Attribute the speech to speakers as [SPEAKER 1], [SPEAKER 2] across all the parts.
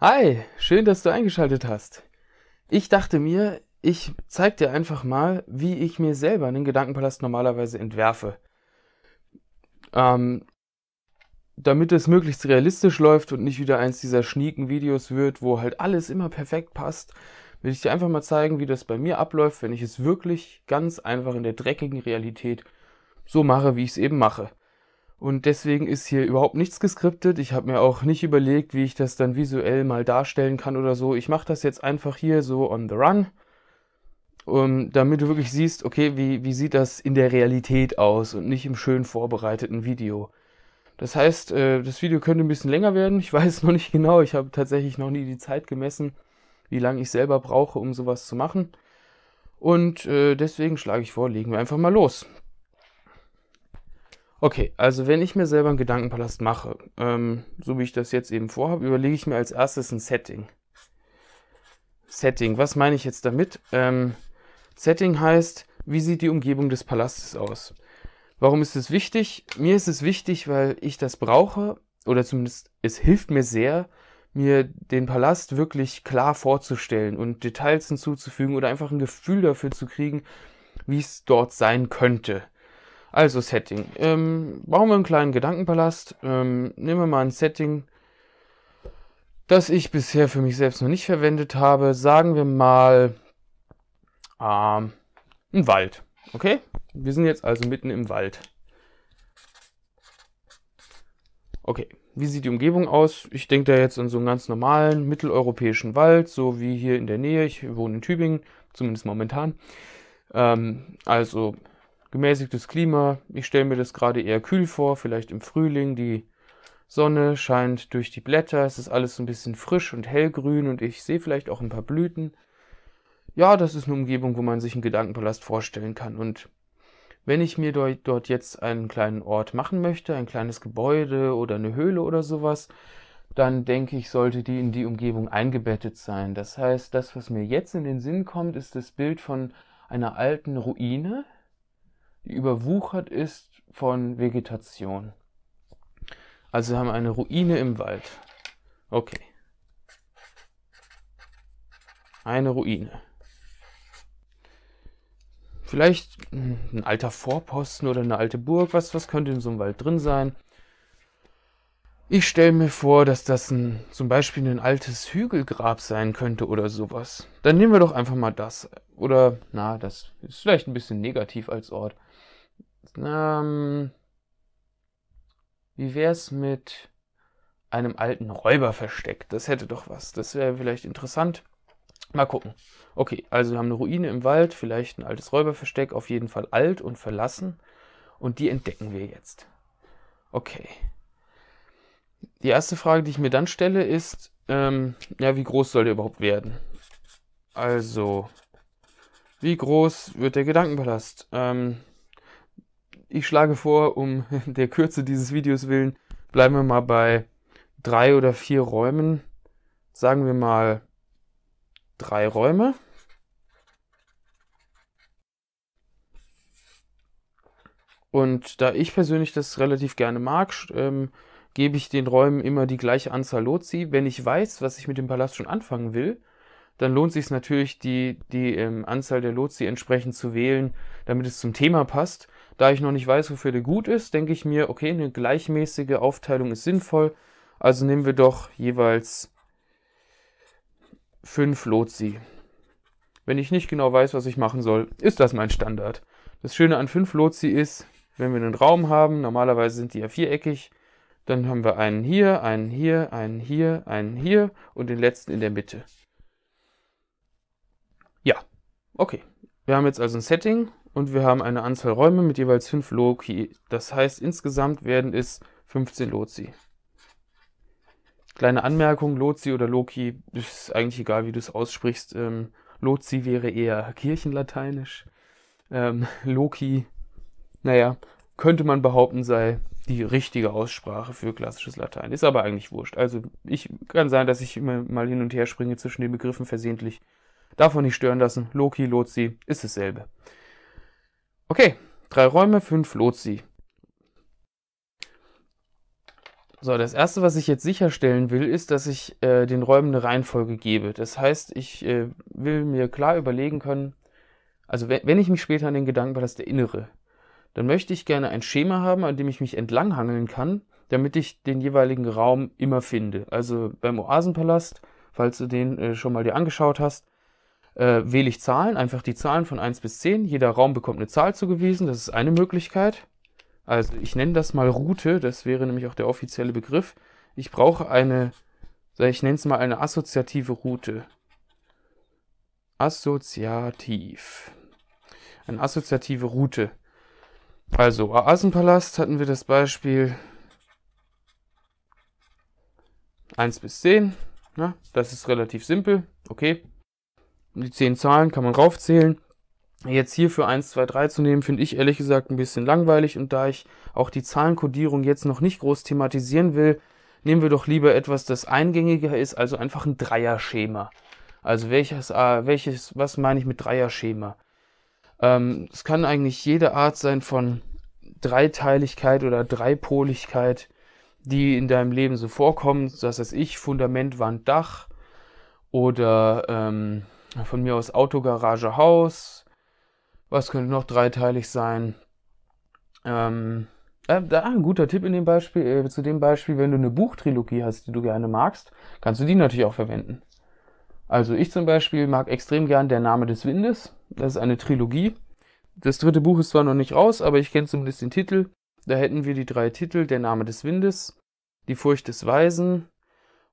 [SPEAKER 1] Hi, schön, dass du eingeschaltet hast. Ich dachte mir, ich zeig dir einfach mal, wie ich mir selber einen Gedankenpalast normalerweise entwerfe. Ähm, damit es möglichst realistisch läuft und nicht wieder eins dieser schnieken Videos wird, wo halt alles immer perfekt passt, will ich dir einfach mal zeigen, wie das bei mir abläuft, wenn ich es wirklich ganz einfach in der dreckigen Realität so mache, wie ich es eben mache. Und deswegen ist hier überhaupt nichts geskriptet. Ich habe mir auch nicht überlegt, wie ich das dann visuell mal darstellen kann oder so. Ich mache das jetzt einfach hier so on the run, um, damit du wirklich siehst, okay, wie, wie sieht das in der Realität aus und nicht im schön vorbereiteten Video. Das heißt, äh, das Video könnte ein bisschen länger werden. Ich weiß noch nicht genau. Ich habe tatsächlich noch nie die Zeit gemessen, wie lange ich selber brauche, um sowas zu machen. Und äh, deswegen schlage ich vor, legen wir einfach mal los. Okay, also wenn ich mir selber einen Gedankenpalast mache, ähm, so wie ich das jetzt eben vorhabe, überlege ich mir als erstes ein Setting. Setting, was meine ich jetzt damit? Ähm, Setting heißt, wie sieht die Umgebung des Palastes aus? Warum ist es wichtig? Mir ist es wichtig, weil ich das brauche, oder zumindest es hilft mir sehr, mir den Palast wirklich klar vorzustellen und Details hinzuzufügen oder einfach ein Gefühl dafür zu kriegen, wie es dort sein könnte. Also Setting. Ähm, bauen wir einen kleinen Gedankenpalast. Ähm, nehmen wir mal ein Setting, das ich bisher für mich selbst noch nicht verwendet habe. Sagen wir mal ähm, ein Wald. Okay? Wir sind jetzt also mitten im Wald. Okay, wie sieht die Umgebung aus? Ich denke da jetzt an so einen ganz normalen mitteleuropäischen Wald, so wie hier in der Nähe. Ich wohne in Tübingen, zumindest momentan. Ähm, also gemäßigtes Klima. Ich stelle mir das gerade eher kühl vor, vielleicht im Frühling. Die Sonne scheint durch die Blätter, es ist alles so ein bisschen frisch und hellgrün und ich sehe vielleicht auch ein paar Blüten. Ja, das ist eine Umgebung, wo man sich einen Gedankenpalast vorstellen kann. Und wenn ich mir dort jetzt einen kleinen Ort machen möchte, ein kleines Gebäude oder eine Höhle oder sowas, dann denke ich, sollte die in die Umgebung eingebettet sein. Das heißt, das, was mir jetzt in den Sinn kommt, ist das Bild von einer alten Ruine, die überwuchert ist von Vegetation. Also haben wir eine Ruine im Wald. Okay. Eine Ruine. Vielleicht ein alter Vorposten oder eine alte Burg. Was, was könnte in so einem Wald drin sein? Ich stelle mir vor, dass das ein, zum Beispiel ein altes Hügelgrab sein könnte oder sowas. Dann nehmen wir doch einfach mal das. Oder, na, das ist vielleicht ein bisschen negativ als Ort. Ähm, wie wär's mit einem alten Räuberversteck? Das hätte doch was. Das wäre vielleicht interessant. Mal gucken. Okay, also wir haben eine Ruine im Wald, vielleicht ein altes Räuberversteck, auf jeden Fall alt und verlassen. Und die entdecken wir jetzt. Okay. Die erste Frage, die ich mir dann stelle, ist, ähm, ja, wie groß soll der überhaupt werden? Also, wie groß wird der Gedankenpalast? Ähm, ich schlage vor, um der Kürze dieses Videos willen, bleiben wir mal bei drei oder vier Räumen. Sagen wir mal drei Räume. Und da ich persönlich das relativ gerne mag, ähm, gebe ich den Räumen immer die gleiche Anzahl Lotzi. Wenn ich weiß, was ich mit dem Palast schon anfangen will, dann lohnt sich natürlich, die, die ähm, Anzahl der Lotzi entsprechend zu wählen, damit es zum Thema passt. Da ich noch nicht weiß, wofür der gut ist, denke ich mir, okay, eine gleichmäßige Aufteilung ist sinnvoll. Also nehmen wir doch jeweils fünf Lotsi. Wenn ich nicht genau weiß, was ich machen soll, ist das mein Standard. Das Schöne an fünf Lotsi ist, wenn wir einen Raum haben, normalerweise sind die ja viereckig, dann haben wir einen hier, einen hier, einen hier, einen hier und den letzten in der Mitte. Ja, okay. Wir haben jetzt also ein Setting und wir haben eine Anzahl Räume mit jeweils 5 Loki. Das heißt, insgesamt werden es 15 Loci. Kleine Anmerkung, Loci oder Loki, ist eigentlich egal, wie du es aussprichst. Ähm, Lozi wäre eher kirchenlateinisch. Ähm, Loki, naja, könnte man behaupten, sei die richtige Aussprache für klassisches Latein. Ist aber eigentlich wurscht. Also ich kann sein, dass ich immer mal hin und her springe zwischen den Begriffen versehentlich. Davon nicht stören lassen. Loki, Lozi ist dasselbe. Okay, drei Räume, fünf Lotsi. So, das erste, was ich jetzt sicherstellen will, ist, dass ich äh, den Räumen eine Reihenfolge gebe. Das heißt, ich äh, will mir klar überlegen können, also wenn ich mich später an den Gedanken Gedankenpalast erinnere, dann möchte ich gerne ein Schema haben, an dem ich mich entlanghangeln kann, damit ich den jeweiligen Raum immer finde. Also beim Oasenpalast, falls du den äh, schon mal dir angeschaut hast, äh, wähle ich Zahlen, einfach die Zahlen von 1 bis 10. Jeder Raum bekommt eine Zahl zugewiesen, das ist eine Möglichkeit. Also ich nenne das mal Route, das wäre nämlich auch der offizielle Begriff. Ich brauche eine, ich nenne es mal eine assoziative Route. Assoziativ. Eine assoziative Route. Also, Oasenpalast hatten wir das Beispiel 1 bis 10. Na, ne? das ist relativ simpel. Okay, die zehn Zahlen kann man raufzählen. Jetzt hier für 1, 2, 3 zu nehmen, finde ich ehrlich gesagt ein bisschen langweilig und da ich auch die Zahlenkodierung jetzt noch nicht groß thematisieren will, nehmen wir doch lieber etwas, das eingängiger ist, also einfach ein Dreierschema. Also welches, äh, welches, was meine ich mit Dreierschema? Ähm, es ähm, kann eigentlich jede Art sein von Dreiteiligkeit oder Dreipoligkeit, die in deinem Leben so vorkommt. Das heißt ich, Fundament, Wand, Dach oder ähm, von mir aus Auto, Garage, Haus. Was könnte noch dreiteilig sein? Ähm, äh, da, ah, ein guter Tipp in dem Beispiel, äh, zu dem Beispiel, wenn du eine Buchtrilogie hast, die du gerne magst, kannst du die natürlich auch verwenden. Also ich zum Beispiel mag extrem gern Der Name des Windes. Das ist eine Trilogie. Das dritte Buch ist zwar noch nicht raus, aber ich kenne zumindest den Titel. Da hätten wir die drei Titel Der Name des Windes, Die Furcht des Weisen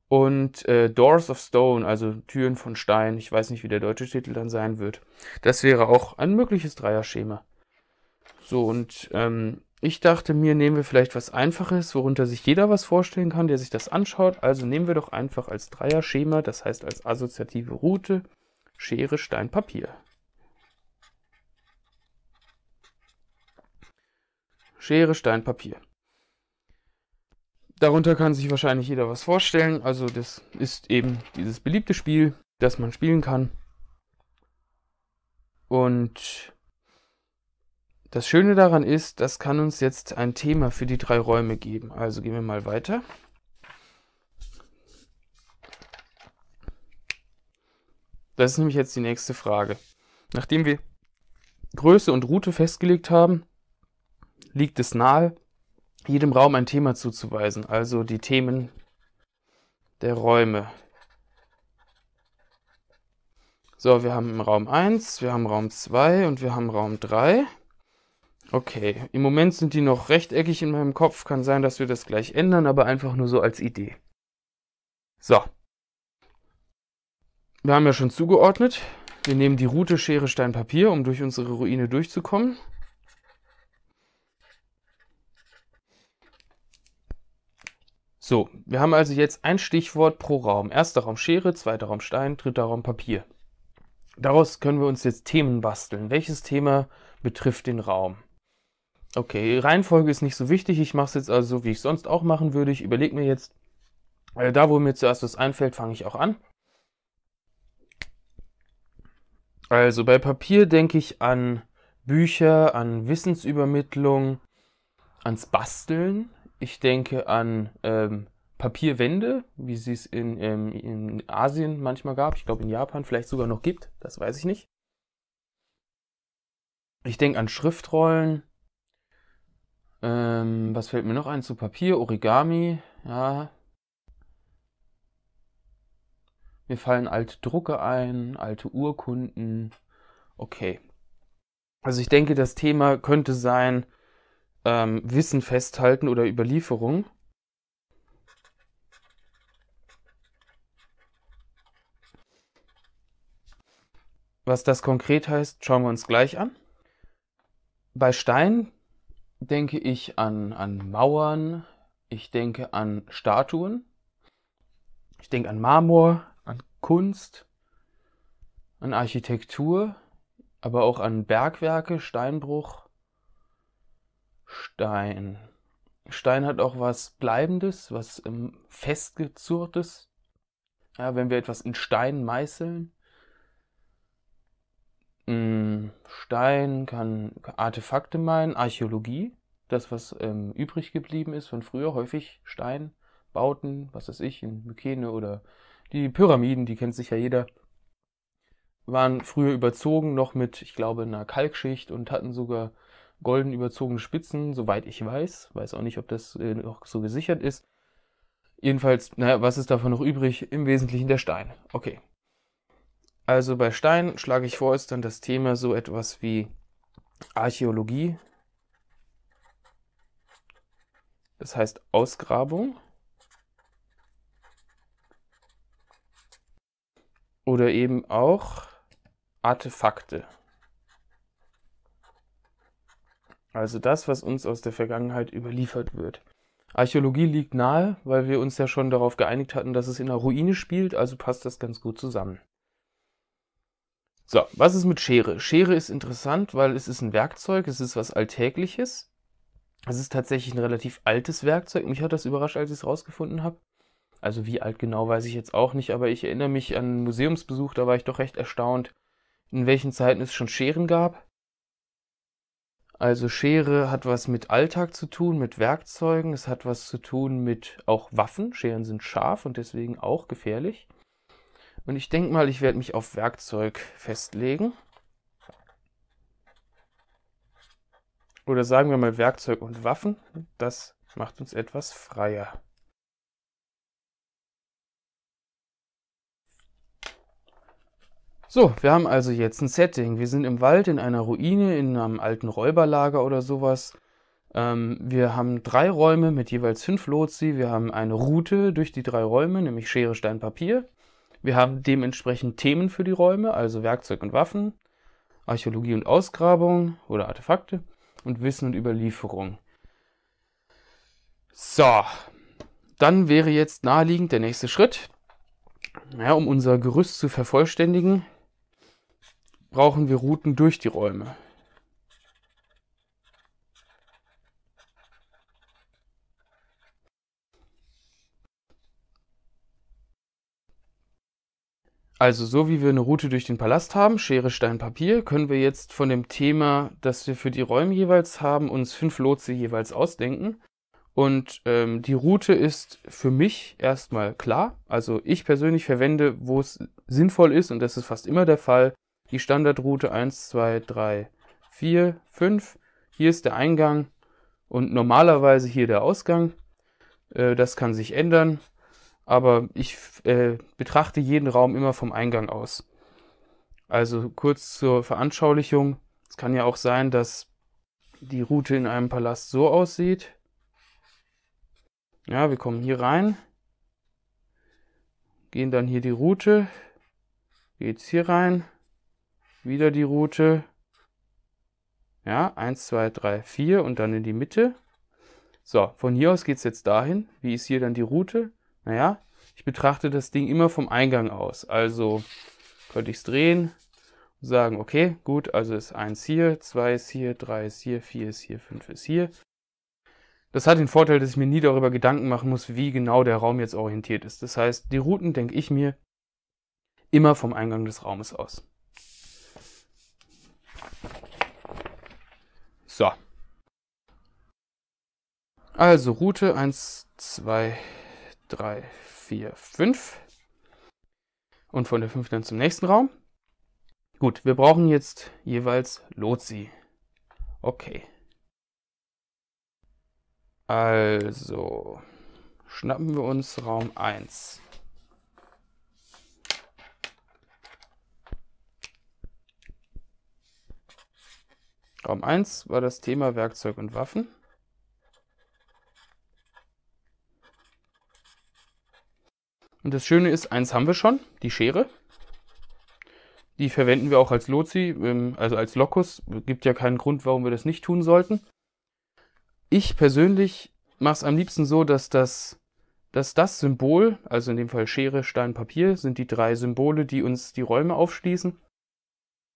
[SPEAKER 1] und äh, Doors of Stone, also Türen von Stein. Ich weiß nicht, wie der deutsche Titel dann sein wird. Das wäre auch ein mögliches Dreierschema. So, und ähm, ich dachte mir, nehmen wir vielleicht was Einfaches, worunter sich jeder was vorstellen kann, der sich das anschaut. Also nehmen wir doch einfach als Dreierschema, das heißt als assoziative Route, Schere, Stein, Papier. Schere, Stein, Papier. Darunter kann sich wahrscheinlich jeder was vorstellen. Also das ist eben dieses beliebte Spiel, das man spielen kann. Und das Schöne daran ist, das kann uns jetzt ein Thema für die drei Räume geben. Also gehen wir mal weiter. Das ist nämlich jetzt die nächste Frage. Nachdem wir Größe und Route festgelegt haben, liegt es nahe, jedem Raum ein Thema zuzuweisen, also die Themen der Räume. So, wir haben Raum 1, wir haben Raum 2 und wir haben Raum 3. Okay, im Moment sind die noch rechteckig in meinem Kopf, kann sein, dass wir das gleich ändern, aber einfach nur so als Idee. So. Wir haben ja schon zugeordnet. Wir nehmen die Route Schere Stein Papier, um durch unsere Ruine durchzukommen. So, wir haben also jetzt ein Stichwort pro Raum. Erster Raum Schere, zweiter Raum Stein, dritter Raum Papier. Daraus können wir uns jetzt Themen basteln. Welches Thema betrifft den Raum? Okay, Reihenfolge ist nicht so wichtig. Ich mache es jetzt also so, wie ich sonst auch machen würde. Ich überlege mir jetzt, also da wo mir zuerst was einfällt, fange ich auch an. Also bei Papier denke ich an Bücher, an Wissensübermittlung, ans Basteln. Ich denke an ähm, Papierwände, wie sie es in, ähm, in Asien manchmal gab. Ich glaube in Japan vielleicht sogar noch gibt. Das weiß ich nicht. Ich denke an Schriftrollen. Ähm, was fällt mir noch ein zu Papier? Origami. Ja. Mir fallen alte Drucke ein, alte Urkunden. Okay. Also ich denke, das Thema könnte sein, ähm, Wissen festhalten oder Überlieferung. Was das konkret heißt, schauen wir uns gleich an. Bei Stein denke ich an, an Mauern, ich denke an Statuen, ich denke an Marmor, an Kunst, an Architektur, aber auch an Bergwerke, Steinbruch, Stein. Stein hat auch was Bleibendes, was ähm, Festgezurrtes. Ja, wenn wir etwas in Stein meißeln. Ähm, Stein kann Artefakte meinen, Archäologie, das, was ähm, übrig geblieben ist von früher, häufig Steinbauten, was weiß ich, in Mykene oder die Pyramiden, die kennt sich ja jeder waren früher überzogen noch mit, ich glaube, einer Kalkschicht und hatten sogar golden überzogene Spitzen, soweit ich weiß. Weiß auch nicht, ob das äh, noch so gesichert ist. Jedenfalls, naja, was ist davon noch übrig? Im Wesentlichen der Stein. Okay. Also bei Stein schlage ich vor, ist dann das Thema so etwas wie Archäologie. Das heißt Ausgrabung. Oder eben auch Artefakte. also das, was uns aus der Vergangenheit überliefert wird. Archäologie liegt nahe, weil wir uns ja schon darauf geeinigt hatten, dass es in einer Ruine spielt, also passt das ganz gut zusammen. So, was ist mit Schere? Schere ist interessant, weil es ist ein Werkzeug, es ist was Alltägliches. Es ist tatsächlich ein relativ altes Werkzeug. Mich hat das überrascht, als ich es rausgefunden habe. Also wie alt genau weiß ich jetzt auch nicht, aber ich erinnere mich an einen Museumsbesuch, da war ich doch recht erstaunt, in welchen Zeiten es schon Scheren gab. Also Schere hat was mit Alltag zu tun, mit Werkzeugen, es hat was zu tun mit auch Waffen. Scheren sind scharf und deswegen auch gefährlich. Und ich denke mal, ich werde mich auf Werkzeug festlegen. Oder sagen wir mal Werkzeug und Waffen. Das macht uns etwas freier. So, wir haben also jetzt ein Setting. Wir sind im Wald, in einer Ruine, in einem alten Räuberlager oder sowas. Ähm, wir haben drei Räume mit jeweils fünf Lotsi. Wir haben eine Route durch die drei Räume, nämlich Schere, Stein, Papier. Wir haben dementsprechend Themen für die Räume, also Werkzeug und Waffen, Archäologie und Ausgrabung oder Artefakte und Wissen und Überlieferung. So, dann wäre jetzt naheliegend der nächste Schritt. Ja, um unser Gerüst zu vervollständigen, brauchen wir Routen durch die Räume. Also so wie wir eine Route durch den Palast haben, Schere, Stein, Papier, können wir jetzt von dem Thema, das wir für die Räume jeweils haben, uns fünf Lotse jeweils ausdenken. Und ähm, die Route ist für mich erstmal klar. Also ich persönlich verwende, wo es sinnvoll ist, und das ist fast immer der Fall, die Standardroute 1, 2, 3, 4, 5. Hier ist der Eingang und normalerweise hier der Ausgang. Äh, das kann sich ändern, aber ich äh, betrachte jeden Raum immer vom Eingang aus. Also kurz zur Veranschaulichung. Es kann ja auch sein, dass die Route in einem Palast so aussieht. Ja, wir kommen hier rein, gehen dann hier die Route, geht's hier rein, wieder die Route. Ja, 1, 2, 3, 4 und dann in die Mitte. So, von hier aus geht es jetzt dahin. Wie ist hier dann die Route? Naja, ich betrachte das Ding immer vom Eingang aus. Also könnte ich es drehen und sagen, okay, gut, also ist 1 hier, 2 ist hier, 3 ist hier, 4 ist hier, 5 ist hier. Das hat den Vorteil, dass ich mir nie darüber Gedanken machen muss, wie genau der Raum jetzt orientiert ist. Das heißt, die Routen denke ich mir immer vom Eingang des Raumes aus. So. Also Route 1, 2, 3, 4, 5. Und von der 5 dann zum nächsten Raum. Gut, wir brauchen jetzt jeweils Lotsi. Okay. Also schnappen wir uns Raum 1. Raum 1 war das Thema Werkzeug und Waffen. Und das Schöne ist, eins haben wir schon, die Schere. Die verwenden wir auch als Lotsi, ähm, also als Locus. Gibt ja keinen Grund, warum wir das nicht tun sollten. Ich persönlich mache es am liebsten so, dass das, dass das Symbol, also in dem Fall Schere, Stein, Papier, sind die drei Symbole, die uns die Räume aufschließen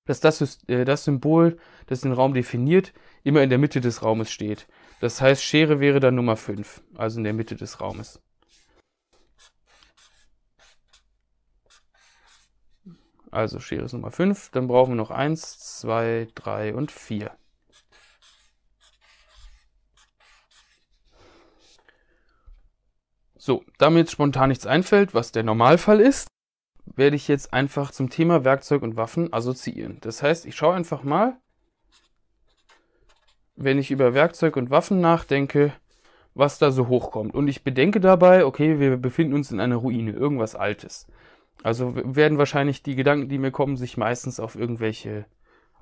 [SPEAKER 1] dass das, äh, das Symbol, das den Raum definiert, immer in der Mitte des Raumes steht. Das heißt, Schere wäre dann Nummer 5, also in der Mitte des Raumes. Also Schere ist Nummer 5. Dann brauchen wir noch 1, 2, 3 und 4. So, damit spontan nichts einfällt, was der Normalfall ist, werde ich jetzt einfach zum Thema Werkzeug und Waffen assoziieren. Das heißt, ich schaue einfach mal, wenn ich über Werkzeug und Waffen nachdenke, was da so hochkommt. Und ich bedenke dabei, okay, wir befinden uns in einer Ruine, irgendwas Altes. Also werden wahrscheinlich die Gedanken, die mir kommen, sich meistens auf irgendwelche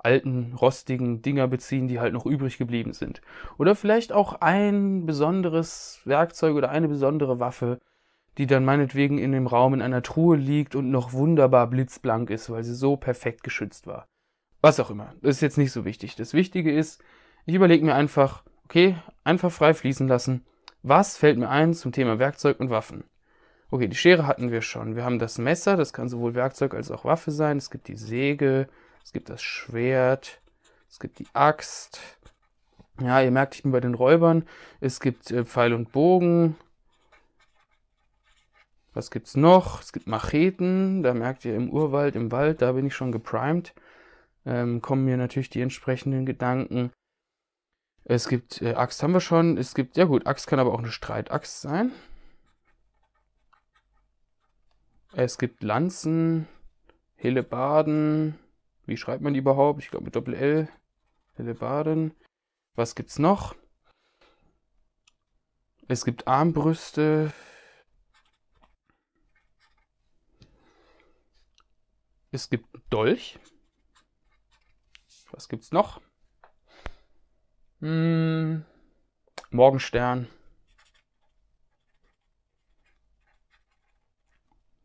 [SPEAKER 1] alten, rostigen Dinger beziehen, die halt noch übrig geblieben sind. Oder vielleicht auch ein besonderes Werkzeug oder eine besondere Waffe, die dann meinetwegen in dem Raum in einer Truhe liegt und noch wunderbar blitzblank ist, weil sie so perfekt geschützt war. Was auch immer. Das ist jetzt nicht so wichtig. Das Wichtige ist, ich überlege mir einfach, okay, einfach frei fließen lassen. Was fällt mir ein zum Thema Werkzeug und Waffen? Okay, die Schere hatten wir schon. Wir haben das Messer, das kann sowohl Werkzeug als auch Waffe sein. Es gibt die Säge, es gibt das Schwert, es gibt die Axt. Ja, ihr merkt, ich bin bei den Räubern. Es gibt äh, Pfeil und Bogen, was gibt's noch? Es gibt Macheten, da merkt ihr im Urwald, im Wald, da bin ich schon geprimed. Ähm, kommen mir natürlich die entsprechenden Gedanken. Es gibt äh, Axt haben wir schon. Es gibt, ja gut, Axt kann aber auch eine Streitaxt sein. Es gibt Lanzen, Hillebaden. Wie schreibt man die überhaupt? Ich glaube mit Doppel-L. Hellebarden. Was gibt's noch? Es gibt Armbrüste, Es gibt Dolch. Was gibt's noch? Hm, Morgenstern.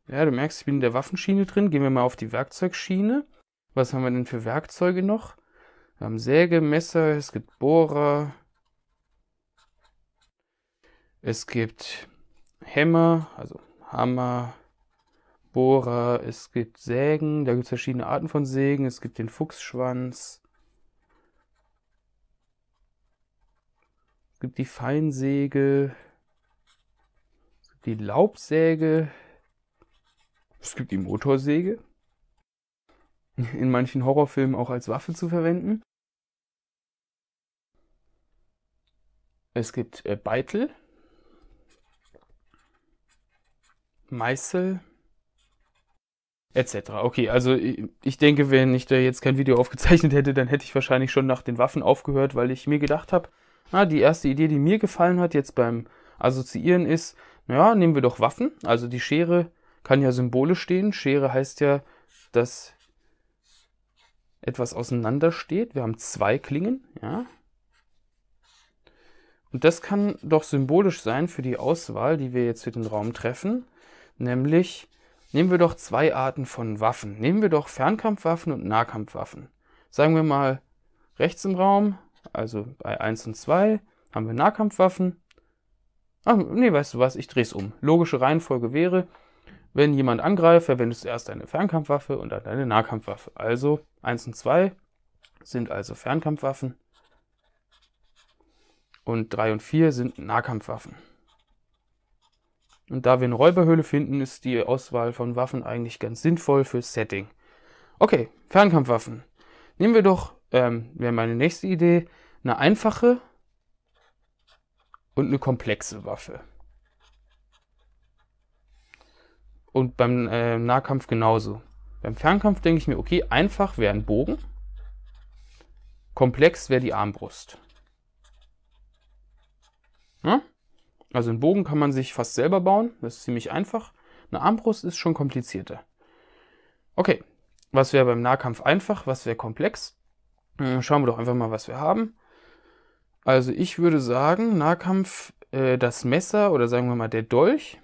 [SPEAKER 1] Ja, du merkst, ich bin in der Waffenschiene drin. Gehen wir mal auf die Werkzeugschiene. Was haben wir denn für Werkzeuge noch? Wir haben Säge, Messer, es gibt Bohrer. Es gibt Hämmer, also Hammer, Bohrer, es gibt Sägen, da gibt es verschiedene Arten von Sägen, es gibt den Fuchsschwanz, es gibt die Feinsäge, es gibt die Laubsäge, es gibt die Motorsäge, in manchen Horrorfilmen auch als Waffe zu verwenden. Es gibt äh, Beitel, Meißel, Etc. Okay, also ich denke, wenn ich da jetzt kein Video aufgezeichnet hätte, dann hätte ich wahrscheinlich schon nach den Waffen aufgehört, weil ich mir gedacht habe, na, die erste Idee, die mir gefallen hat jetzt beim Assoziieren ist, naja, nehmen wir doch Waffen. Also die Schere kann ja Symbole stehen. Schere heißt ja, dass etwas auseinandersteht. Wir haben zwei Klingen, ja. Und das kann doch symbolisch sein für die Auswahl, die wir jetzt für den Raum treffen, nämlich Nehmen wir doch zwei Arten von Waffen. Nehmen wir doch Fernkampfwaffen und Nahkampfwaffen. Sagen wir mal rechts im Raum, also bei 1 und 2 haben wir Nahkampfwaffen. Ach, nee, weißt du was, ich dreh's um. Logische Reihenfolge wäre, wenn jemand angreift, verwendest du erst eine Fernkampfwaffe und dann eine Nahkampfwaffe. Also 1 und 2 sind also Fernkampfwaffen und 3 und 4 sind Nahkampfwaffen. Und da wir eine Räuberhöhle finden, ist die Auswahl von Waffen eigentlich ganz sinnvoll fürs Setting. Okay, Fernkampfwaffen. Nehmen wir doch, ähm, wäre meine nächste Idee, eine einfache und eine komplexe Waffe. Und beim äh, Nahkampf genauso. Beim Fernkampf denke ich mir, okay, einfach wäre ein Bogen, komplex wäre die Armbrust. Hm? Also einen Bogen kann man sich fast selber bauen, das ist ziemlich einfach. Eine Armbrust ist schon komplizierter. Okay, was wäre beim Nahkampf einfach, was wäre komplex? Hm, schauen wir doch einfach mal, was wir haben. Also ich würde sagen, Nahkampf, äh, das Messer oder sagen wir mal der Dolch.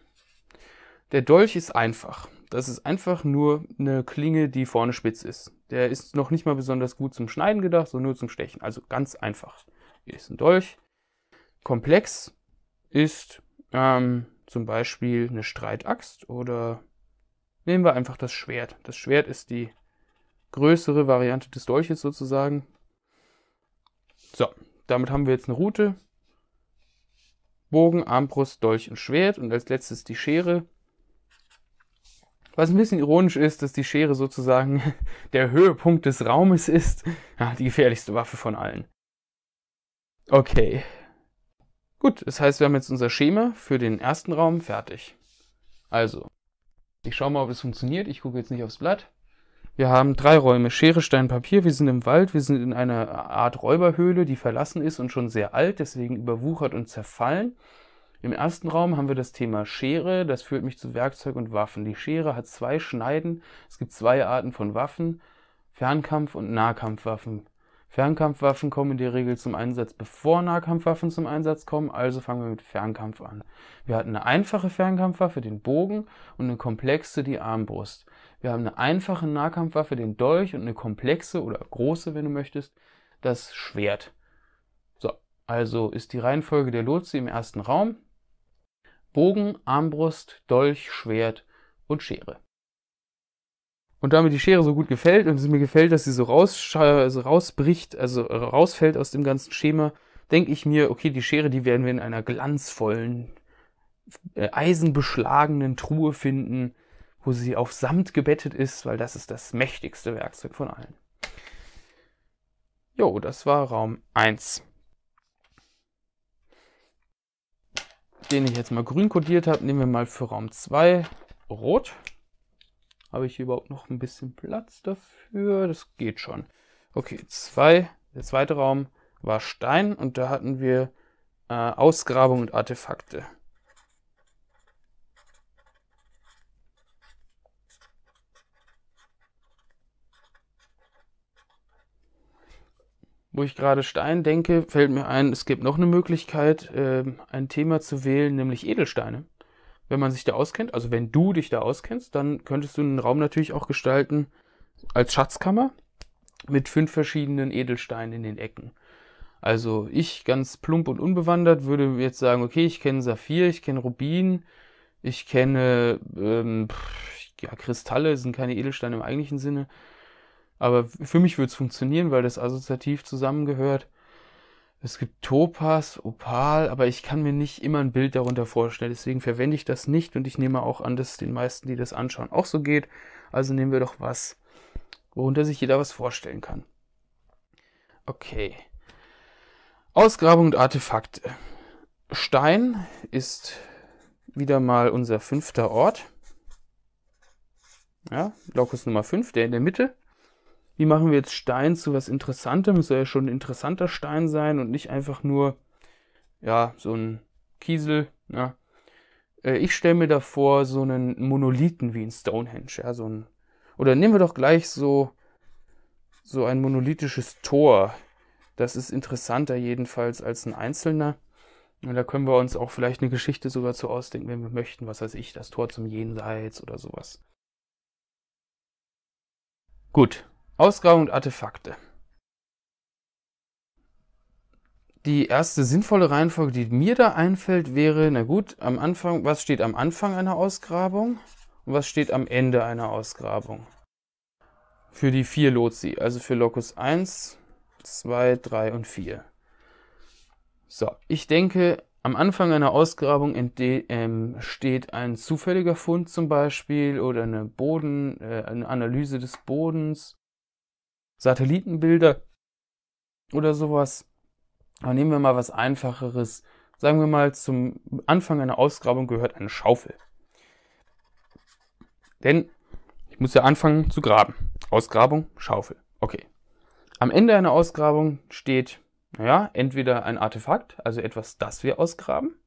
[SPEAKER 1] Der Dolch ist einfach. Das ist einfach nur eine Klinge, die vorne spitz ist. Der ist noch nicht mal besonders gut zum Schneiden gedacht, sondern nur zum Stechen. Also ganz einfach. Hier ist ein Dolch. Komplex ist ähm, zum Beispiel eine Streitaxt oder nehmen wir einfach das Schwert. Das Schwert ist die größere Variante des Dolches sozusagen. So, damit haben wir jetzt eine Route. Bogen, Armbrust, Dolch und Schwert und als letztes die Schere. Was ein bisschen ironisch ist, dass die Schere sozusagen der Höhepunkt des Raumes ist. Ja, die gefährlichste Waffe von allen. Okay, Gut, das heißt, wir haben jetzt unser Schema für den ersten Raum fertig. Also, ich schaue mal, ob es funktioniert. Ich gucke jetzt nicht aufs Blatt. Wir haben drei Räume, Schere, Stein, Papier. Wir sind im Wald, wir sind in einer Art Räuberhöhle, die verlassen ist und schon sehr alt, deswegen überwuchert und zerfallen. Im ersten Raum haben wir das Thema Schere, das führt mich zu Werkzeug und Waffen. Die Schere hat zwei Schneiden, es gibt zwei Arten von Waffen, Fernkampf- und Nahkampfwaffen. Fernkampfwaffen kommen in der Regel zum Einsatz, bevor Nahkampfwaffen zum Einsatz kommen, also fangen wir mit Fernkampf an. Wir hatten eine einfache Fernkampfwaffe, den Bogen, und eine komplexe, die Armbrust. Wir haben eine einfache Nahkampfwaffe, den Dolch, und eine komplexe oder große, wenn du möchtest, das Schwert. So, also ist die Reihenfolge der Lotse im ersten Raum Bogen, Armbrust, Dolch, Schwert und Schere und damit die Schere so gut gefällt und es mir gefällt, dass sie so raus, also rausbricht, also rausfällt aus dem ganzen Schema, denke ich mir, okay, die Schere, die werden wir in einer glanzvollen, äh, eisenbeschlagenen Truhe finden, wo sie auf Samt gebettet ist, weil das ist das mächtigste Werkzeug von allen. Jo, das war Raum 1. Den ich jetzt mal grün kodiert habe, nehmen wir mal für Raum 2 rot. Habe ich überhaupt noch ein bisschen Platz dafür? Das geht schon. Okay, zwei. Der zweite Raum war Stein und da hatten wir äh, Ausgrabung und Artefakte. Wo ich gerade Stein denke, fällt mir ein, es gibt noch eine Möglichkeit, äh, ein Thema zu wählen, nämlich Edelsteine wenn man sich da auskennt, also wenn du dich da auskennst, dann könntest du einen Raum natürlich auch gestalten als Schatzkammer mit fünf verschiedenen Edelsteinen in den Ecken. Also ich ganz plump und unbewandert würde jetzt sagen, okay, ich kenne Saphir, ich kenne Rubin, ich kenne ähm, ja, Kristalle, sind keine Edelsteine im eigentlichen Sinne. Aber für mich würde es funktionieren, weil das assoziativ zusammengehört. Es gibt Topas, Opal, aber ich kann mir nicht immer ein Bild darunter vorstellen. Deswegen verwende ich das nicht und ich nehme auch an, dass den meisten, die das anschauen, auch so geht. Also nehmen wir doch was, worunter sich jeder was vorstellen kann. Okay. Ausgrabung und Artefakte. Stein ist wieder mal unser fünfter Ort. Ja, Locus Nummer 5, der in der Mitte wie machen wir jetzt Stein zu was Interessantem? Es soll ja schon ein interessanter Stein sein und nicht einfach nur, ja, so ein Kiesel. Ne? Äh, ich stelle mir davor so einen Monolithen wie in Stonehenge, ja, so ein, oder nehmen wir doch gleich so, so ein monolithisches Tor. Das ist interessanter jedenfalls als ein einzelner. Und da können wir uns auch vielleicht eine Geschichte sogar zu ausdenken, wenn wir möchten, was weiß ich, das Tor zum Jenseits oder sowas. Gut, Ausgrabung und Artefakte. Die erste sinnvolle Reihenfolge, die mir da einfällt, wäre, na gut, am Anfang, was steht am Anfang einer Ausgrabung und was steht am Ende einer Ausgrabung? Für die vier Lotsi, also für Locus 1, 2, 3 und 4. So, ich denke, am Anfang einer Ausgrabung ähm, steht ein zufälliger Fund zum Beispiel oder eine Boden, äh, eine Analyse des Bodens Satellitenbilder oder sowas. Aber nehmen wir mal was Einfacheres. Sagen wir mal, zum Anfang einer Ausgrabung gehört eine Schaufel. Denn ich muss ja anfangen zu graben. Ausgrabung, Schaufel. Okay. Am Ende einer Ausgrabung steht, naja, entweder ein Artefakt, also etwas, das wir ausgraben,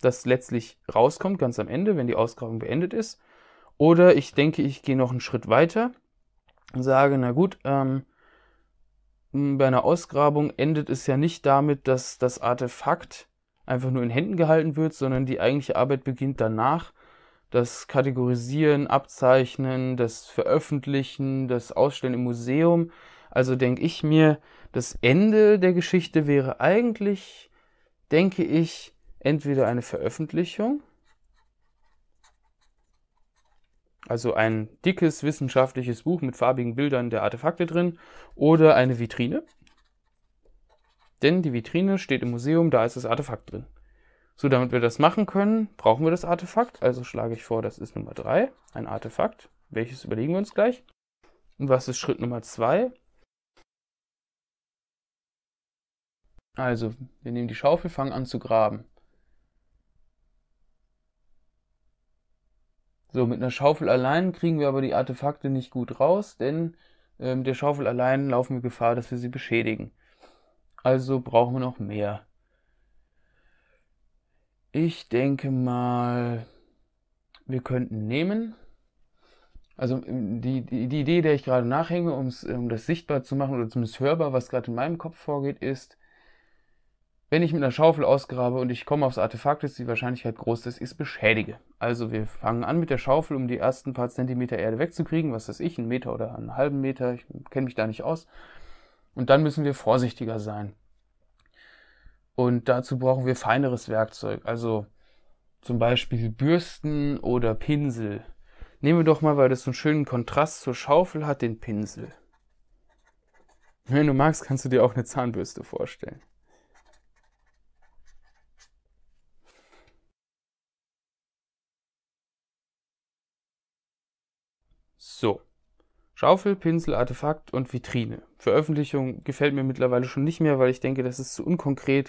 [SPEAKER 1] das letztlich rauskommt, ganz am Ende, wenn die Ausgrabung beendet ist. Oder ich denke, ich gehe noch einen Schritt weiter sage, na gut, ähm, bei einer Ausgrabung endet es ja nicht damit, dass das Artefakt einfach nur in Händen gehalten wird, sondern die eigentliche Arbeit beginnt danach. Das Kategorisieren, Abzeichnen, das Veröffentlichen, das Ausstellen im Museum. Also denke ich mir, das Ende der Geschichte wäre eigentlich, denke ich, entweder eine Veröffentlichung, Also ein dickes wissenschaftliches Buch mit farbigen Bildern der Artefakte drin oder eine Vitrine. Denn die Vitrine steht im Museum, da ist das Artefakt drin. So, damit wir das machen können, brauchen wir das Artefakt. Also schlage ich vor, das ist Nummer 3, ein Artefakt. Welches überlegen wir uns gleich. Und was ist Schritt Nummer 2? Also, wir nehmen die Schaufel, fangen an zu graben. So, mit einer Schaufel allein kriegen wir aber die Artefakte nicht gut raus, denn äh, mit der Schaufel allein laufen wir Gefahr, dass wir sie beschädigen. Also brauchen wir noch mehr. Ich denke mal, wir könnten nehmen. Also ähm, die, die, die Idee, der ich gerade nachhänge, um das sichtbar zu machen oder zumindest hörbar, was gerade in meinem Kopf vorgeht, ist, wenn ich mit einer Schaufel ausgrabe und ich komme aufs Artefakt, ist die Wahrscheinlichkeit groß, dass ich es beschädige. Also wir fangen an mit der Schaufel, um die ersten paar Zentimeter Erde wegzukriegen, was weiß ich, einen Meter oder einen halben Meter, ich kenne mich da nicht aus. Und dann müssen wir vorsichtiger sein. Und dazu brauchen wir feineres Werkzeug, also zum Beispiel Bürsten oder Pinsel. Nehmen wir doch mal, weil das so einen schönen Kontrast zur Schaufel hat, den Pinsel. Wenn du magst, kannst du dir auch eine Zahnbürste vorstellen. Schaufel, Pinsel, Artefakt und Vitrine. Veröffentlichung gefällt mir mittlerweile schon nicht mehr, weil ich denke, das ist zu unkonkret.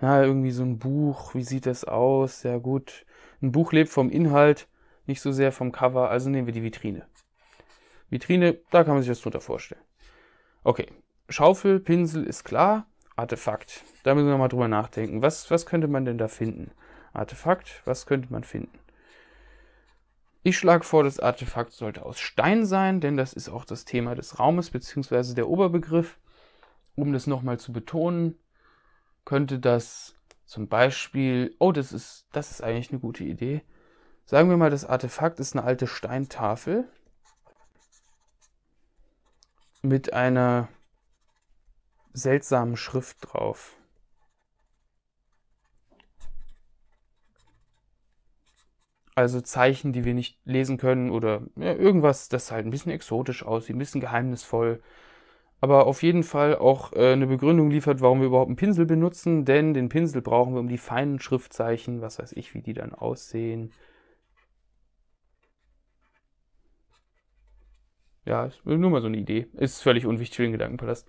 [SPEAKER 1] Ja, irgendwie so ein Buch, wie sieht das aus? Ja gut, ein Buch lebt vom Inhalt, nicht so sehr vom Cover, also nehmen wir die Vitrine. Vitrine, da kann man sich das drunter vorstellen. Okay, Schaufel, Pinsel ist klar, Artefakt. Da müssen wir mal drüber nachdenken. Was, was könnte man denn da finden? Artefakt, was könnte man finden? Ich schlage vor, das Artefakt sollte aus Stein sein, denn das ist auch das Thema des Raumes bzw. der Oberbegriff. Um das nochmal zu betonen, könnte das zum Beispiel, oh, das ist, das ist eigentlich eine gute Idee. Sagen wir mal, das Artefakt ist eine alte Steintafel mit einer seltsamen Schrift drauf. Also Zeichen, die wir nicht lesen können oder ja, irgendwas, das halt ein bisschen exotisch aussieht, ein bisschen geheimnisvoll. Aber auf jeden Fall auch äh, eine Begründung liefert, warum wir überhaupt einen Pinsel benutzen, denn den Pinsel brauchen wir um die feinen Schriftzeichen, was weiß ich, wie die dann aussehen. Ja, nur mal so eine Idee. Ist völlig unwichtig für den Gedankenpalast.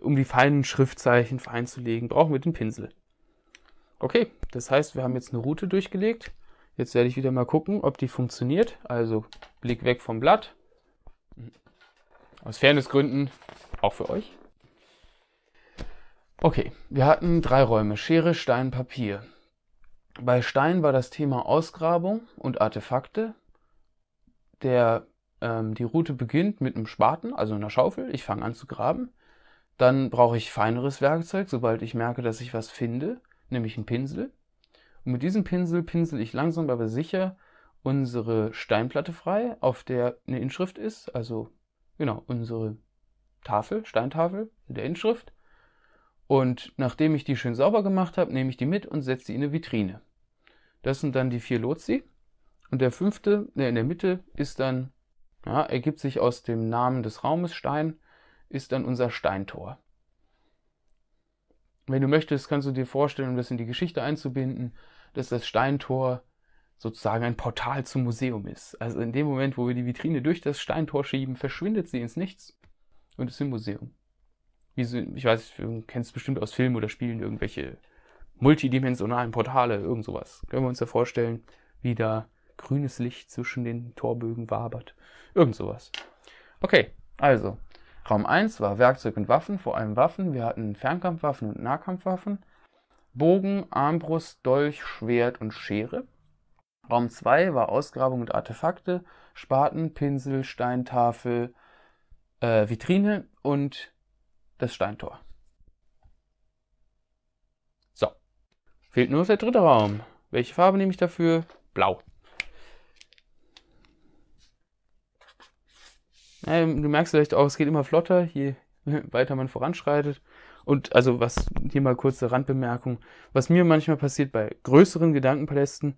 [SPEAKER 1] Um die feinen Schriftzeichen fein zu legen, brauchen wir den Pinsel. Okay, das heißt, wir haben jetzt eine Route durchgelegt. Jetzt werde ich wieder mal gucken, ob die funktioniert. Also Blick weg vom Blatt. Aus Fairnessgründen auch für euch. Okay, wir hatten drei Räume. Schere, Stein, Papier. Bei Stein war das Thema Ausgrabung und Artefakte. Der, ähm, die Route beginnt mit einem Spaten, also einer Schaufel. Ich fange an zu graben. Dann brauche ich feineres Werkzeug, sobald ich merke, dass ich was finde, nämlich einen Pinsel. Und mit diesem Pinsel pinsel ich langsam aber sicher unsere Steinplatte frei, auf der eine Inschrift ist, also genau, unsere Tafel, Steintafel mit der Inschrift. Und nachdem ich die schön sauber gemacht habe, nehme ich die mit und setze sie in eine Vitrine. Das sind dann die vier Lotsi. Und der fünfte, der in der Mitte, ist dann, ja, ergibt sich aus dem Namen des Raumes Stein, ist dann unser Steintor. Wenn du möchtest, kannst du dir vorstellen, um das in die Geschichte einzubinden, dass das Steintor sozusagen ein Portal zum Museum ist. Also in dem Moment, wo wir die Vitrine durch das Steintor schieben, verschwindet sie ins Nichts und ist im Museum. So, ich weiß, du kennst bestimmt aus Filmen oder Spielen irgendwelche multidimensionalen Portale, irgend sowas. Können wir uns ja vorstellen, wie da grünes Licht zwischen den Torbögen wabert. Irgend sowas. Okay, also. Raum 1 war Werkzeug und Waffen, vor allem Waffen. Wir hatten Fernkampfwaffen und Nahkampfwaffen. Bogen, Armbrust, Dolch, Schwert und Schere. Raum 2 war Ausgrabung und Artefakte, Spaten, Pinsel, Steintafel, äh, Vitrine und das Steintor. So. Fehlt nur der dritte Raum. Welche Farbe nehme ich dafür? Blau. Ähm, du merkst vielleicht auch, es geht immer flotter, je weiter man voranschreitet. Und also was, hier mal kurze Randbemerkung, was mir manchmal passiert bei größeren Gedankenpalästen,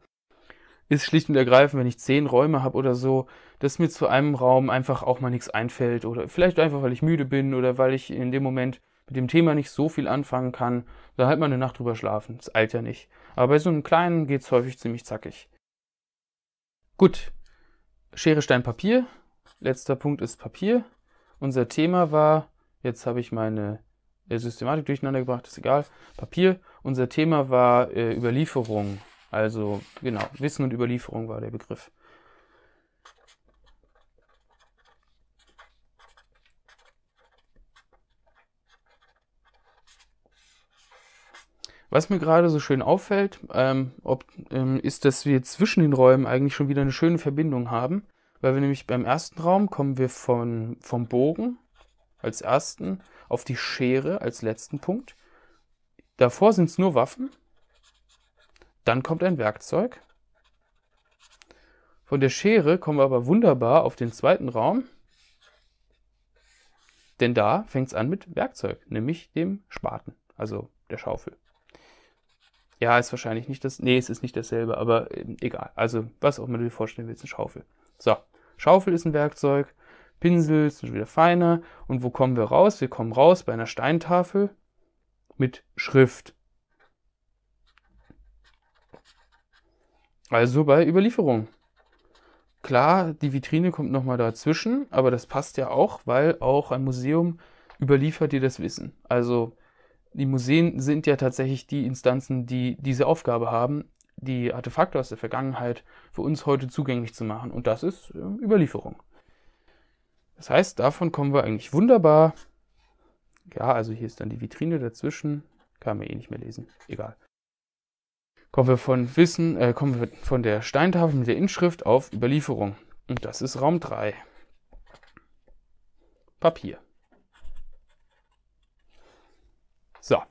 [SPEAKER 1] ist schlicht und ergreifend, wenn ich zehn Räume habe oder so, dass mir zu einem Raum einfach auch mal nichts einfällt oder vielleicht einfach, weil ich müde bin oder weil ich in dem Moment mit dem Thema nicht so viel anfangen kann, da halt mal eine Nacht drüber schlafen. Das eilt ja nicht. Aber bei so einem kleinen geht es häufig ziemlich zackig. Gut. Schere, Stein, Papier. Letzter Punkt ist Papier. Unser Thema war, jetzt habe ich meine Systematik durcheinander gebracht, ist egal. Papier. Unser Thema war äh, Überlieferung. Also genau, Wissen und Überlieferung war der Begriff. Was mir gerade so schön auffällt, ähm, ob, ähm, ist, dass wir zwischen den Räumen eigentlich schon wieder eine schöne Verbindung haben, weil wir nämlich beim ersten Raum kommen wir von, vom Bogen als ersten auf die Schere als letzten Punkt. Davor sind es nur Waffen. Dann kommt ein Werkzeug. Von der Schere kommen wir aber wunderbar auf den zweiten Raum. Denn da fängt es an mit Werkzeug, nämlich dem Spaten, also der Schaufel. Ja, ist wahrscheinlich nicht das. Nee, es ist nicht dasselbe, aber ähm, egal. Also, was auch immer du dir vorstellen willst, eine Schaufel. So, Schaufel ist ein Werkzeug, Pinsel, es ist wieder feiner. Und wo kommen wir raus? Wir kommen raus bei einer Steintafel mit Schrift. Also bei Überlieferung. Klar, die Vitrine kommt nochmal dazwischen, aber das passt ja auch, weil auch ein Museum überliefert dir das Wissen. Also die Museen sind ja tatsächlich die Instanzen, die diese Aufgabe haben, die Artefakte aus der Vergangenheit für uns heute zugänglich zu machen. Und das ist äh, Überlieferung. Das heißt, davon kommen wir eigentlich wunderbar. Ja, also hier ist dann die Vitrine dazwischen. Kann man eh nicht mehr lesen. Egal. Kommen wir von Wissen, äh, kommen wir von der Steintafel mit der Inschrift auf Überlieferung. Und das ist Raum 3. Papier. So.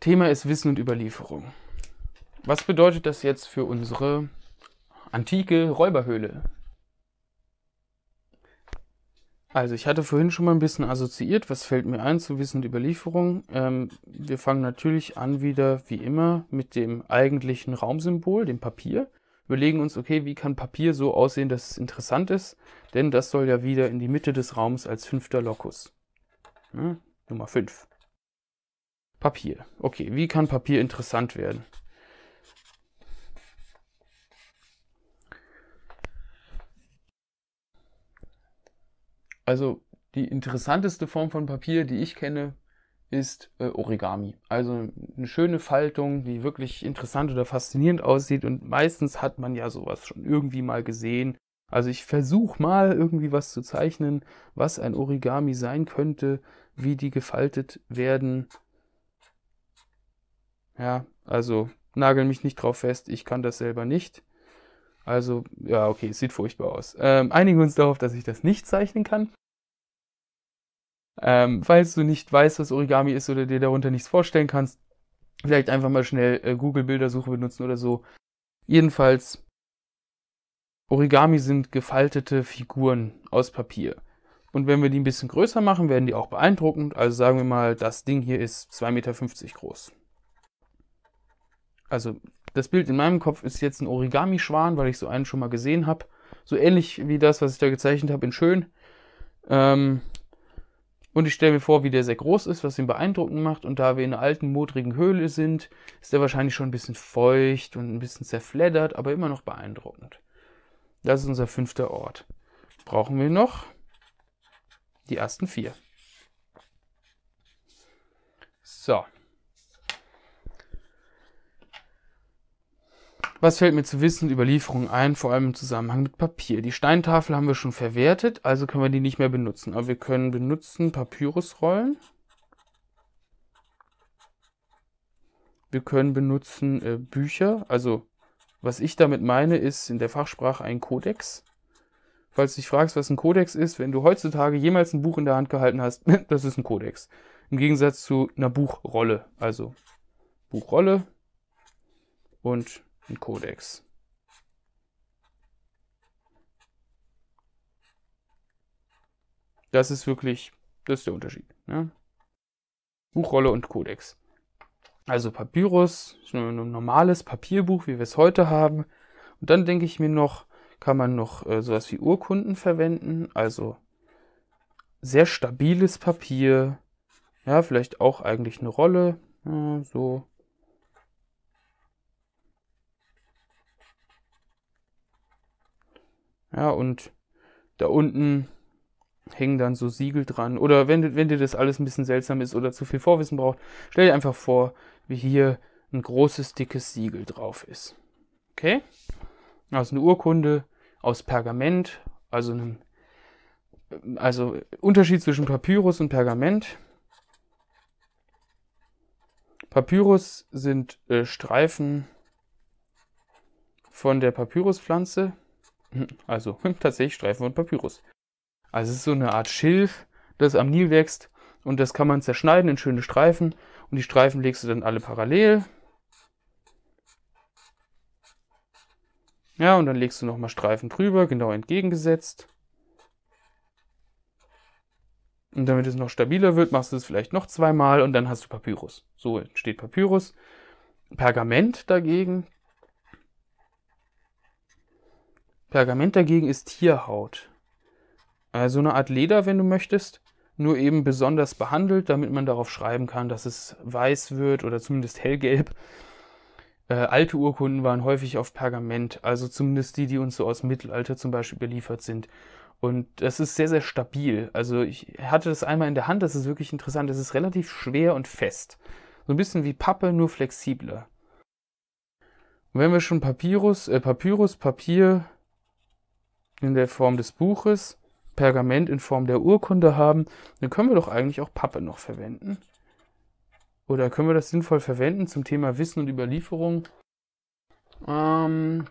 [SPEAKER 1] Thema ist Wissen und Überlieferung. Was bedeutet das jetzt für unsere antike Räuberhöhle, also ich hatte vorhin schon mal ein bisschen assoziiert, was fällt mir ein zu Wissen und Überlieferung. Ähm, wir fangen natürlich an wieder, wie immer, mit dem eigentlichen Raumsymbol, dem Papier. Überlegen uns, okay, wie kann Papier so aussehen, dass es interessant ist, denn das soll ja wieder in die Mitte des Raums als fünfter Lokus. Hm? Nummer 5. Papier. Okay, wie kann Papier interessant werden? Also die interessanteste Form von Papier, die ich kenne, ist äh, Origami. Also eine schöne Faltung, die wirklich interessant oder faszinierend aussieht. Und meistens hat man ja sowas schon irgendwie mal gesehen. Also ich versuche mal irgendwie was zu zeichnen, was ein Origami sein könnte, wie die gefaltet werden. Ja, also nagel mich nicht drauf fest, ich kann das selber nicht. Also, ja, okay, es sieht furchtbar aus. Ähm, einigen uns darauf, dass ich das nicht zeichnen kann. Ähm, falls du nicht weißt, was Origami ist oder dir darunter nichts vorstellen kannst, vielleicht einfach mal schnell äh, Google-Bildersuche benutzen oder so. Jedenfalls, Origami sind gefaltete Figuren aus Papier. Und wenn wir die ein bisschen größer machen, werden die auch beeindruckend. Also sagen wir mal, das Ding hier ist 2,50 Meter groß. Also das Bild in meinem Kopf ist jetzt ein Origami-Schwan, weil ich so einen schon mal gesehen habe. So ähnlich wie das, was ich da gezeichnet habe in Schön. Ähm, und ich stelle mir vor, wie der sehr groß ist, was ihn beeindruckend macht. Und da wir in einer alten, modrigen Höhle sind, ist er wahrscheinlich schon ein bisschen feucht und ein bisschen zerfleddert, aber immer noch beeindruckend. Das ist unser fünfter Ort. Brauchen wir noch die ersten vier. So. Was fällt mir zu Wissen über Lieferungen ein, vor allem im Zusammenhang mit Papier? Die Steintafel haben wir schon verwertet, also können wir die nicht mehr benutzen. Aber wir können benutzen Papyrusrollen. Wir können benutzen äh, Bücher. Also, was ich damit meine, ist in der Fachsprache ein Kodex. Falls du dich fragst, was ein Kodex ist, wenn du heutzutage jemals ein Buch in der Hand gehalten hast, das ist ein Kodex. Im Gegensatz zu einer Buchrolle. Also, Buchrolle und ein Codex. Das ist wirklich, das ist der Unterschied. Ne? Buchrolle und Kodex. Also Papyrus, ein normales Papierbuch, wie wir es heute haben. Und dann denke ich mir noch, kann man noch äh, sowas wie Urkunden verwenden. Also sehr stabiles Papier. Ja, vielleicht auch eigentlich eine Rolle. Ja, ne, so Ja, und da unten hängen dann so Siegel dran. Oder wenn, wenn dir das alles ein bisschen seltsam ist oder zu viel Vorwissen braucht, stell dir einfach vor, wie hier ein großes, dickes Siegel drauf ist. Okay? Also eine Urkunde aus Pergament, also einem, also Unterschied zwischen Papyrus und Pergament. Papyrus sind äh, Streifen von der Papyruspflanze hm, also tatsächlich Streifen von Papyrus. Also es ist so eine Art Schilf, das am Nil wächst und das kann man zerschneiden in schöne Streifen und die Streifen legst du dann alle parallel. Ja, und dann legst du nochmal Streifen drüber, genau entgegengesetzt. Und damit es noch stabiler wird, machst du es vielleicht noch zweimal und dann hast du Papyrus. So entsteht Papyrus. Pergament dagegen Pergament dagegen ist Tierhaut. Also eine Art Leder, wenn du möchtest, nur eben besonders behandelt, damit man darauf schreiben kann, dass es weiß wird oder zumindest hellgelb. Äh, alte Urkunden waren häufig auf Pergament, also zumindest die, die uns so aus Mittelalter zum Beispiel überliefert sind. Und das ist sehr, sehr stabil. Also ich hatte das einmal in der Hand, das ist wirklich interessant. Es ist relativ schwer und fest. So ein bisschen wie Pappe, nur flexibler. Und wenn wir schon Papyrus, äh, Papyrus, Papier in der Form des Buches, Pergament in Form der Urkunde haben, dann können wir doch eigentlich auch Pappe noch verwenden. Oder können wir das sinnvoll verwenden zum Thema Wissen und Überlieferung? Ähm,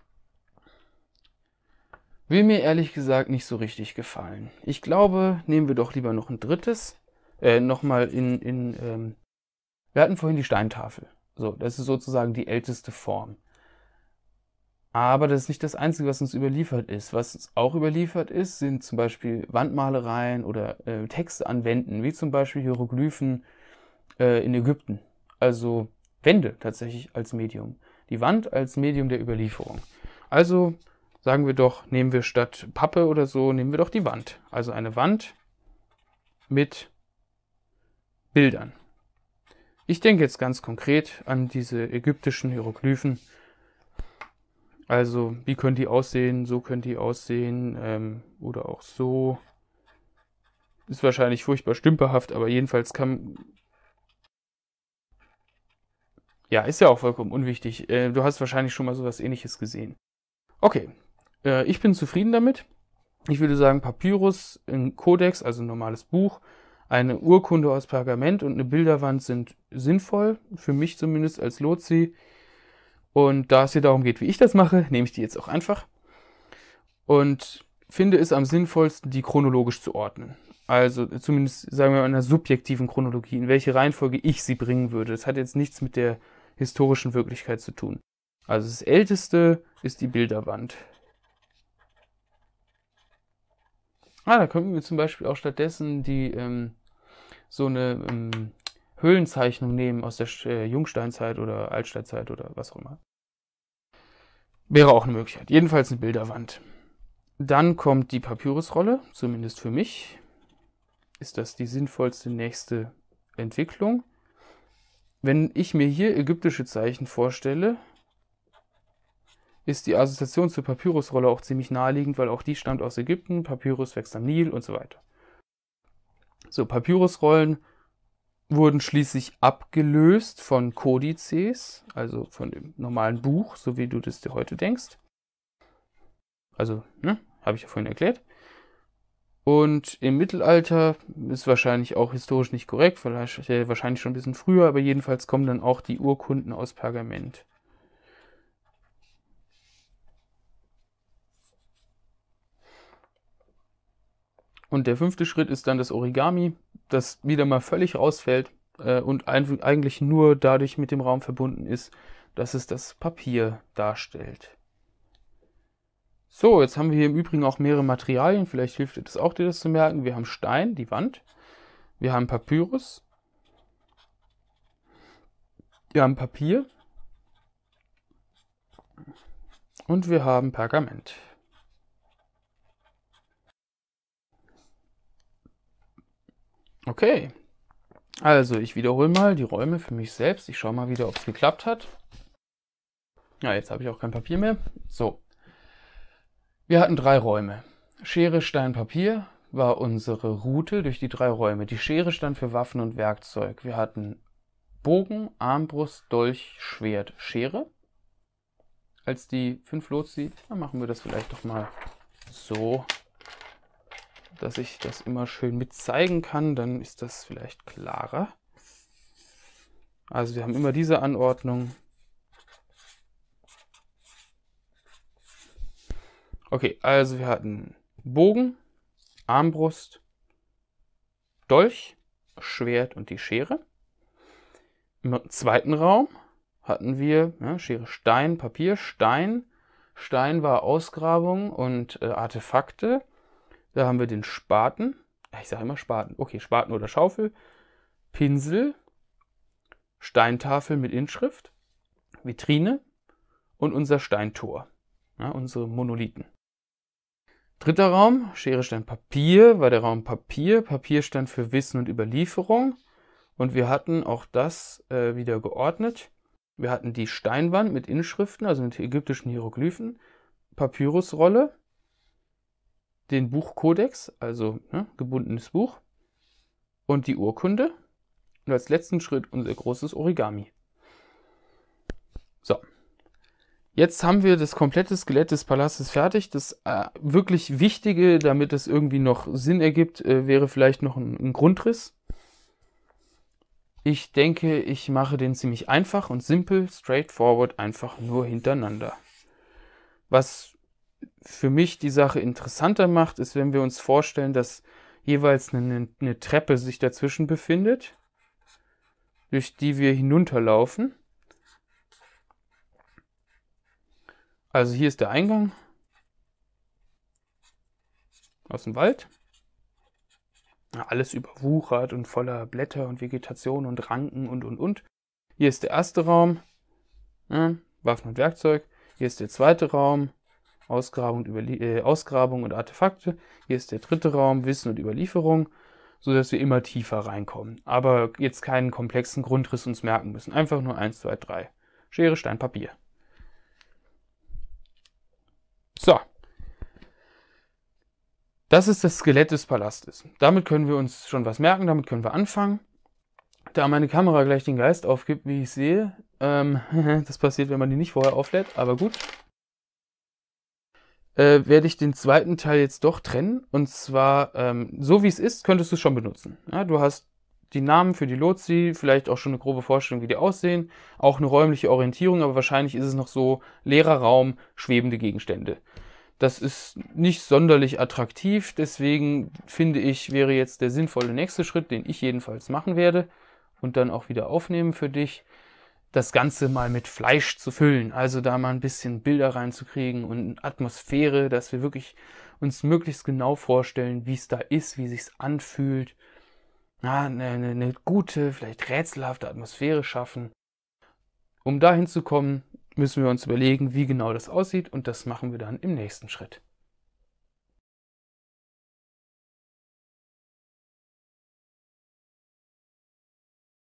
[SPEAKER 1] will mir ehrlich gesagt nicht so richtig gefallen. Ich glaube, nehmen wir doch lieber noch ein drittes. Äh, nochmal in, in ähm, wir hatten vorhin die Steintafel. So, das ist sozusagen die älteste Form. Aber das ist nicht das Einzige, was uns überliefert ist. Was uns auch überliefert ist, sind zum Beispiel Wandmalereien oder äh, Texte an Wänden, wie zum Beispiel Hieroglyphen äh, in Ägypten. Also Wände tatsächlich als Medium. Die Wand als Medium der Überlieferung. Also sagen wir doch, nehmen wir statt Pappe oder so, nehmen wir doch die Wand. Also eine Wand mit Bildern. Ich denke jetzt ganz konkret an diese ägyptischen Hieroglyphen also, wie können die aussehen? So können die aussehen. Ähm, oder auch so. Ist wahrscheinlich furchtbar stümperhaft, aber jedenfalls kann. Ja, ist ja auch vollkommen unwichtig. Äh, du hast wahrscheinlich schon mal sowas ähnliches gesehen. Okay. Äh, ich bin zufrieden damit. Ich würde sagen, Papyrus, ein Kodex, also ein normales Buch, eine Urkunde aus Pergament und eine Bilderwand sind sinnvoll. Für mich zumindest als Lotsi. Und da es hier darum geht, wie ich das mache, nehme ich die jetzt auch einfach und finde es am sinnvollsten, die chronologisch zu ordnen. Also zumindest sagen wir mal in einer subjektiven Chronologie, in welche Reihenfolge ich sie bringen würde. Das hat jetzt nichts mit der historischen Wirklichkeit zu tun. Also das älteste ist die Bilderwand. Ah, da könnten wir zum Beispiel auch stattdessen die ähm, so eine ähm, Höhlenzeichnung nehmen aus der äh, Jungsteinzeit oder Altsteinzeit oder was auch immer. Wäre auch eine Möglichkeit. Jedenfalls eine Bilderwand. Dann kommt die Papyrusrolle, zumindest für mich. Ist das die sinnvollste nächste Entwicklung? Wenn ich mir hier ägyptische Zeichen vorstelle, ist die Assoziation zur Papyrusrolle auch ziemlich naheliegend, weil auch die stammt aus Ägypten, Papyrus wächst am Nil und so weiter. So, Papyrusrollen wurden schließlich abgelöst von Kodizes, also von dem normalen Buch, so wie du das dir heute denkst. Also, ne, habe ich ja vorhin erklärt. Und im Mittelalter ist wahrscheinlich auch historisch nicht korrekt, vielleicht, äh, wahrscheinlich schon ein bisschen früher, aber jedenfalls kommen dann auch die Urkunden aus Pergament. Und der fünfte Schritt ist dann das Origami, das wieder mal völlig rausfällt äh, und ein, eigentlich nur dadurch mit dem Raum verbunden ist, dass es das Papier darstellt. So, jetzt haben wir hier im Übrigen auch mehrere Materialien. Vielleicht hilft es auch, dir das zu merken. Wir haben Stein, die Wand. Wir haben Papyrus. Wir haben Papier. Und wir haben Pergament. Okay. Also, ich wiederhole mal die Räume für mich selbst. Ich schaue mal wieder, ob es geklappt hat. Ja, jetzt habe ich auch kein Papier mehr. So. Wir hatten drei Räume. Schere, Stein, Papier war unsere Route durch die drei Räume. Die Schere stand für Waffen und Werkzeug. Wir hatten Bogen, Armbrust, Dolch, Schwert, Schere. Als die fünf Lotsi, dann machen wir das vielleicht doch mal so dass ich das immer schön mit zeigen kann, dann ist das vielleicht klarer. Also wir haben immer diese Anordnung. Okay, also wir hatten Bogen, Armbrust, Dolch, Schwert und die Schere. Im zweiten Raum hatten wir ja, Schere Stein, Papier, Stein. Stein war Ausgrabung und äh, Artefakte. Da haben wir den Spaten. Ich sage immer Spaten. Okay, Spaten oder Schaufel. Pinsel. Steintafel mit Inschrift. Vitrine. Und unser Steintor. Ja, unsere Monolithen. Dritter Raum, Schere stand Papier, war der Raum Papier. Papier stand für Wissen und Überlieferung. Und wir hatten auch das äh, wieder geordnet. Wir hatten die Steinwand mit Inschriften, also mit ägyptischen Hieroglyphen, Papyrusrolle, den Buchkodex, also ne, gebundenes Buch, und die Urkunde und als letzten Schritt unser großes Origami. So. Jetzt haben wir das komplette Skelett des Palastes fertig. Das äh, wirklich Wichtige, damit es irgendwie noch Sinn ergibt, äh, wäre vielleicht noch ein, ein Grundriss. Ich denke, ich mache den ziemlich einfach und simpel, straightforward, einfach nur hintereinander. Was für mich die Sache interessanter macht, ist, wenn wir uns vorstellen, dass jeweils eine, eine Treppe sich dazwischen befindet, durch die wir hinunterlaufen. Also hier ist der Eingang aus dem Wald. Alles überwuchert und voller Blätter und Vegetation und Ranken und und und. Hier ist der erste Raum, ja, ne, Waffen und Werkzeug. Hier ist der zweite Raum, Ausgrabung, äh, Ausgrabung und Artefakte. Hier ist der dritte Raum, Wissen und Überlieferung, sodass wir immer tiefer reinkommen. Aber jetzt keinen komplexen Grundriss uns merken müssen. Einfach nur 1, 2, 3. Schere, Stein, Papier. So. Das ist das Skelett des Palastes. Damit können wir uns schon was merken, damit können wir anfangen. Da meine Kamera gleich den Geist aufgibt, wie ich sehe, ähm, das passiert, wenn man die nicht vorher auflädt, aber gut, äh, werde ich den zweiten Teil jetzt doch trennen. Und zwar, ähm, so wie es ist, könntest du es schon benutzen. Ja, du hast die Namen für die Lotsi, vielleicht auch schon eine grobe Vorstellung, wie die aussehen, auch eine räumliche Orientierung, aber wahrscheinlich ist es noch so leerer Raum, schwebende Gegenstände. Das ist nicht sonderlich attraktiv, deswegen finde ich, wäre jetzt der sinnvolle nächste Schritt, den ich jedenfalls machen werde und dann auch wieder aufnehmen für dich, das Ganze mal mit Fleisch zu füllen. Also da mal ein bisschen Bilder reinzukriegen und Atmosphäre, dass wir wirklich uns möglichst genau vorstellen, wie es da ist, wie sich's anfühlt. Ja, eine, eine gute, vielleicht rätselhafte Atmosphäre schaffen. Um dahin zu kommen, müssen wir uns überlegen, wie genau das aussieht und das machen wir dann im nächsten Schritt.